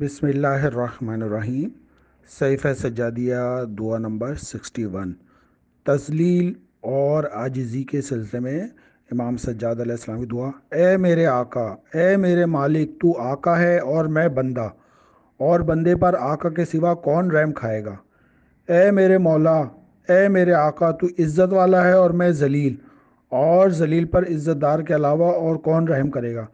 बिसमीम सैफ़ सजादिया दुआ number sixty one तजलील और आजिज़ी के सिलसिले में इमाम सज्जाद सजादाम की दुआ ए मेरे आका ए मेरे मालिक तू आका है और मैं बंदा और बंदे पर आका के सिवा कौन रैम खाएगा ए मेरे मौला ए मेरे आका तू इज़्ज़त वाला है और मैं जलील और जलील पर इज़्ज़तदार के अलावा और कौन रहम करेगा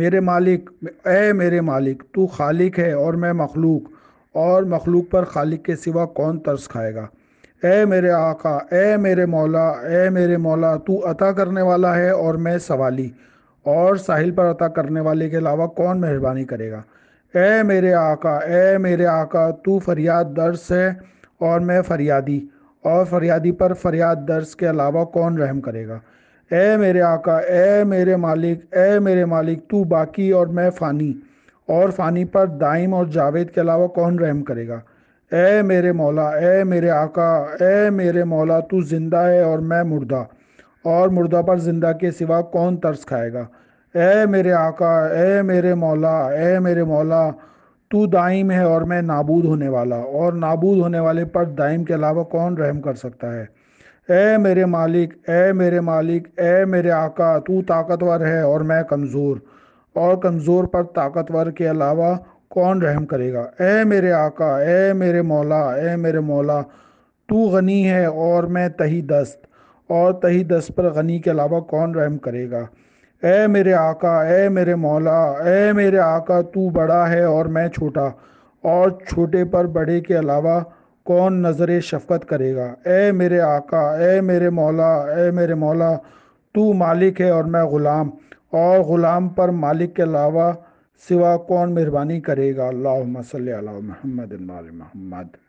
मेरे मालिक ए मेरे मालिक तू खालिक है और मैं मखलूक और मखलूक पर खालिक के सिवा कौन तरस खाएगा ए मेरे आका ए मेरे मौला ए मेरे मौला तू अता करने वाला है और मैं सवाली और साहिल पर अता करने वाले के अलावा कौन मेहरबानी करेगा ए मेरे आका ए मेरे आका तू फरियाद दर्स है और मैं फरियादी और फरियादी पर फरियाद दर्स के अलावा कौन रहम करेगा ए मेरे आका ए मेरे मालिक ए मेरे मालिक तू बाकी और मैं फ़ानी और फ़ानी पर दाइम और जावेद के अलावा कौन रहम करेगा ए मेरे मौला ए मेरे आका ए मेरे मौला तू ज़िंदा है और मैं मुर्दा और मुर्दा पर ज़िंदा के सिवा कौन तर्स खाएगा ए मेरे आका ए मेरे मौला ए मेरे मौला तू दाइम है और मैं नाबूद होने वाला और नाबूद होने वाले पर दाइम के अलावा कौन रहम कर सकता है ए मेरे मालिक ए मेरे मालिक ए मेरे आका तू ताकतवर है और मैं कमज़ोर और कमज़ोर पर ताकतवर के अलावा कौन रहम करेगा ए मेरे आका ए मेरे मौला ए मेरे मौला तू गनी है और मैं तही दस्त और तही दस्त पर गनी के अलावा कौन रहम करेगा ए मेरे आका ए मेरे मौला ए मेरे आका तू बड़ा है और मैं छोटा और छोटे पर बड़े के अलावा कौन नजर शफकत करेगा ए मेरे आका ए मेरे मौला ए मेरे मौला तू मालिक है और मैं ग़ुलाम और ग़ुलाम पर मालिक के अलावा सिवा कौन मेहरबानी करेगा अल्लाह मसल महमद महमद